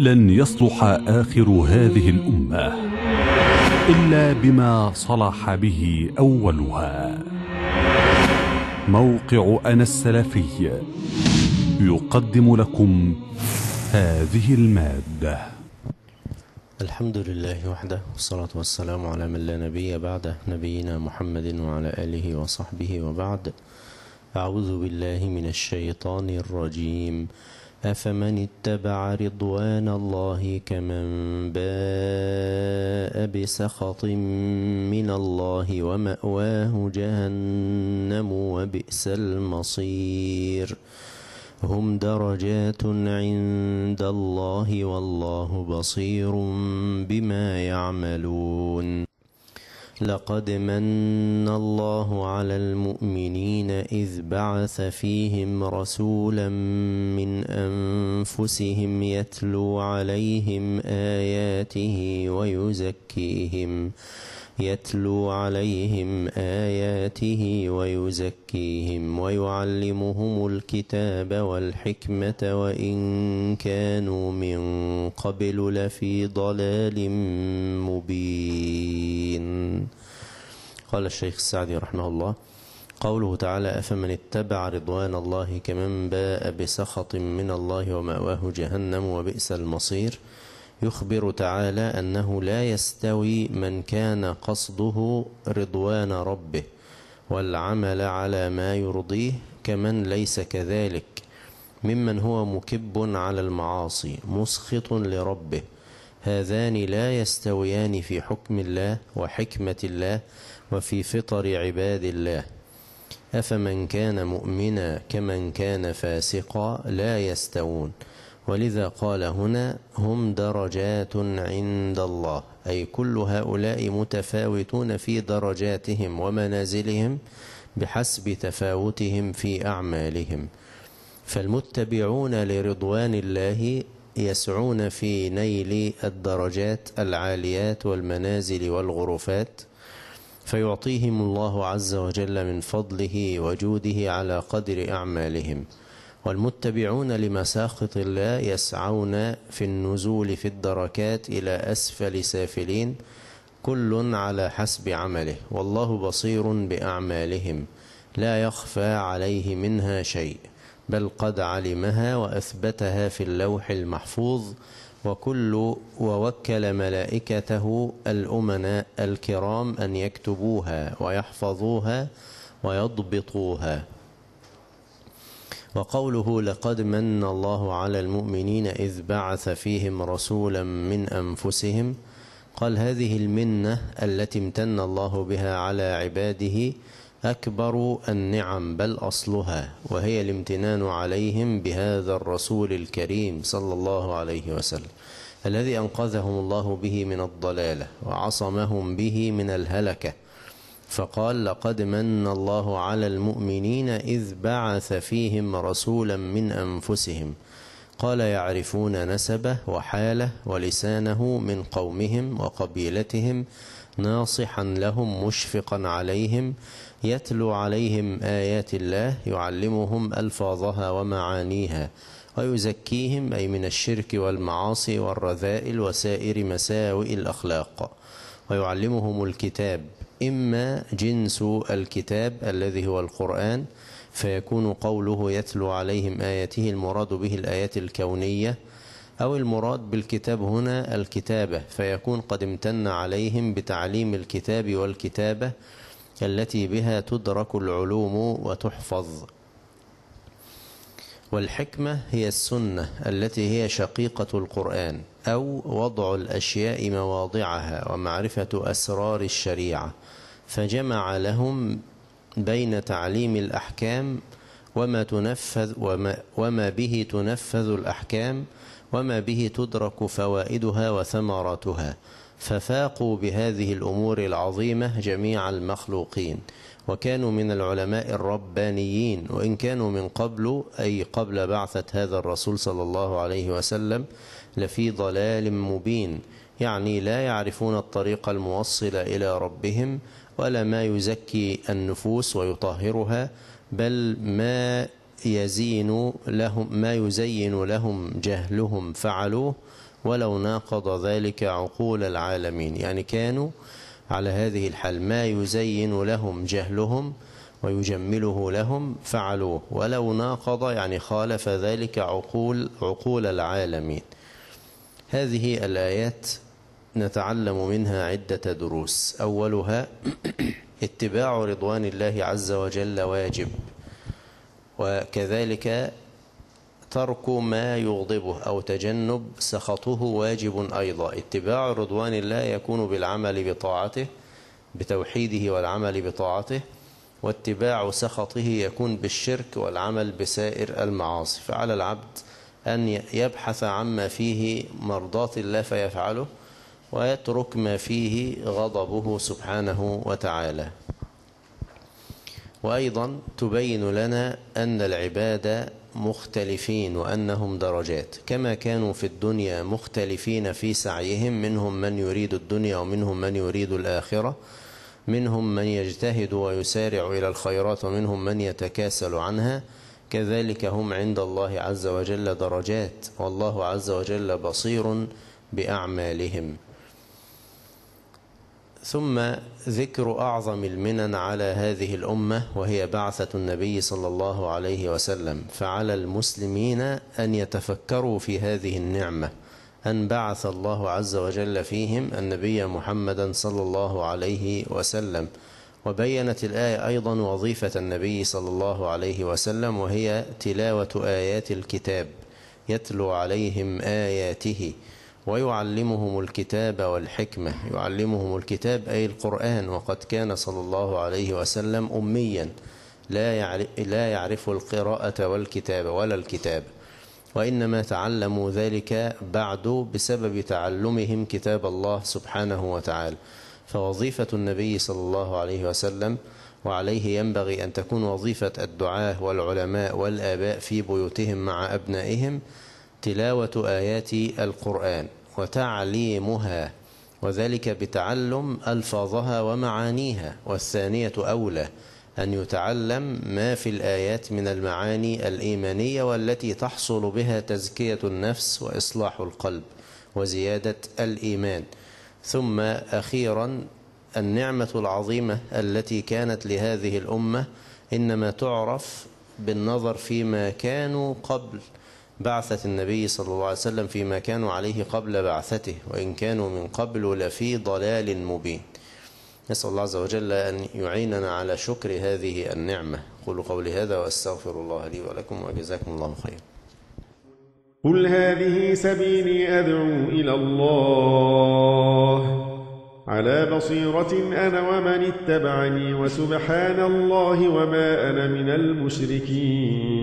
لن يصلح آخر هذه الأمة إلا بما صلح به أولها موقع أنا السلفي يقدم لكم هذه المادة الحمد لله وحده والصلاة والسلام على من لا نبي بعده نبينا محمد وعلى آله وصحبه وبعد أعوذ بالله من الشيطان الرجيم أفمن اتبع رضوان الله كمن باء بسخط من الله ومأواه جهنم وبئس المصير هم درجات عند الله والله بصير بما يعملون لقد من الله على المؤمنين إذ بعث فيهم رسولا من أنفسهم أنفسهم يتلو عليهم آياته ويزكيهم يتلو عليهم آياته ويزكيهم ويعلمهم الكتاب والحكمة وإن كانوا من قبل لفي ضلال مبين قال الشيخ السعدي رحمه الله قوله تعالى أفمن اتبع رضوان الله كمن باء بسخط من الله ومأواه جهنم وبئس المصير يخبر تعالى أنه لا يستوي من كان قصده رضوان ربه والعمل على ما يرضيه كمن ليس كذلك ممن هو مكب على المعاصي مسخط لربه هذان لا يستويان في حكم الله وحكمة الله وفي فطر عباد الله أفمن كان مؤمنا كمن كان فاسقا لا يستوون ولذا قال هنا هم درجات عند الله أي كل هؤلاء متفاوتون في درجاتهم ومنازلهم بحسب تفاوتهم في أعمالهم فالمتبعون لرضوان الله يسعون في نيل الدرجات العاليات والمنازل والغرفات فيعطيهم الله عز وجل من فضله وجوده على قدر أعمالهم والمتبعون لمساخط الله يسعون في النزول في الدركات إلى أسفل سافلين كل على حسب عمله والله بصير بأعمالهم لا يخفى عليه منها شيء بل قد علمها وأثبتها في اللوح المحفوظ وكل ووكل ملائكته الأمناء الكرام أن يكتبوها ويحفظوها ويضبطوها وقوله لقد من الله على المؤمنين إذ بعث فيهم رسولا من أنفسهم قال هذه المنة التي امتن الله بها على عباده أكبر النعم بل أصلها وهي الامتنان عليهم بهذا الرسول الكريم صلى الله عليه وسلم الذي أنقذهم الله به من الضلالة وعصمهم به من الهلكة فقال لقد من الله على المؤمنين إذ بعث فيهم رسولا من أنفسهم قال يعرفون نسبه وحاله ولسانه من قومهم وقبيلتهم ناصحا لهم مشفقا عليهم يتلو عليهم آيات الله يعلمهم ألفاظها ومعانيها ويزكيهم أي من الشرك والمعاصي والرذائل وسائر مساوئ الأخلاق ويعلمهم الكتاب إما جنس الكتاب الذي هو القرآن فيكون قوله يتلو عليهم آياته المراد به الآيات الكونية أو المراد بالكتاب هنا الكتابة فيكون قد امتن عليهم بتعليم الكتاب والكتابة التي بها تدرك العلوم وتحفظ والحكمة هي السنة التي هي شقيقة القرآن أو وضع الأشياء مواضعها ومعرفة أسرار الشريعة فجمع لهم بين تعليم الأحكام وما تنفذ وما, وما به تنفذ الأحكام وما به تدرك فوائدها وثمراتها ففاقوا بهذه الأمور العظيمة جميع المخلوقين وكانوا من العلماء الربانيين وإن كانوا من قبل أي قبل بعثة هذا الرسول صلى الله عليه وسلم لفي ضلال مبين يعني لا يعرفون الطريق الموصل إلى ربهم ولا ما يزكي النفوس ويطهرها بل ما يزين لهم ما يزين لهم جهلهم فعلوه ولو ناقض ذلك عقول العالمين يعني كانوا على هذه الحال ما يزين لهم جهلهم ويجمله لهم فعلوه ولو ناقض يعني خالف ذلك عقول عقول العالمين هذه الآيات نتعلم منها عدة دروس أولها اتباع رضوان الله عز وجل واجب وكذلك ترك ما يغضبه أو تجنب سخطه واجب أيضا اتباع رضوان الله يكون بالعمل بطاعته بتوحيده والعمل بطاعته واتباع سخطه يكون بالشرك والعمل بسائر المعاصي فعلى العبد أن يبحث عما فيه مرضاة الله فيفعله ويترك ما فيه غضبه سبحانه وتعالى وأيضا تبين لنا أن العباد مختلفين وأنهم درجات كما كانوا في الدنيا مختلفين في سعيهم منهم من يريد الدنيا ومنهم من يريد الآخرة منهم من يجتهد ويسارع إلى الخيرات ومنهم من يتكاسل عنها كذلك هم عند الله عز وجل درجات والله عز وجل بصير بأعمالهم ثم ذكر أعظم المنن على هذه الأمة وهي بعثة النبي صلى الله عليه وسلم فعلى المسلمين أن يتفكروا في هذه النعمة أن بعث الله عز وجل فيهم النبي محمدا صلى الله عليه وسلم وبينت الآية أيضا وظيفة النبي صلى الله عليه وسلم وهي تلاوة آيات الكتاب يتلو عليهم آياته ويعلمهم الكتاب والحكمة يعلمهم الكتاب أي القرآن وقد كان صلى الله عليه وسلم أميا لا يعرف القراءة والكتاب ولا الكتاب وإنما تعلموا ذلك بعد بسبب تعلمهم كتاب الله سبحانه وتعالى فوظيفة النبي صلى الله عليه وسلم وعليه ينبغي أن تكون وظيفة الدعاة والعلماء والآباء في بيوتهم مع أبنائهم تلاوة آيات القرآن وتعليمها وذلك بتعلم ألفاظها ومعانيها والثانية أولى أن يتعلم ما في الآيات من المعاني الإيمانية والتي تحصل بها تزكية النفس وإصلاح القلب وزيادة الإيمان ثم أخيرا النعمة العظيمة التي كانت لهذه الأمة إنما تعرف بالنظر فيما كانوا قبل بعثة النبي صلى الله عليه وسلم فيما كانوا عليه قبل بعثته وإن كانوا من قبل لفي ضلال مبين نسأل الله عز وجل أن يعيننا على شكر هذه النعمة قل قولي هذا وأستغفر الله لي ولكم وجزاكم الله خيرا قل هذه سبيلي أدعو إلى الله على بصيرة أنا ومن اتبعني وسبحان الله وما أنا من المشركين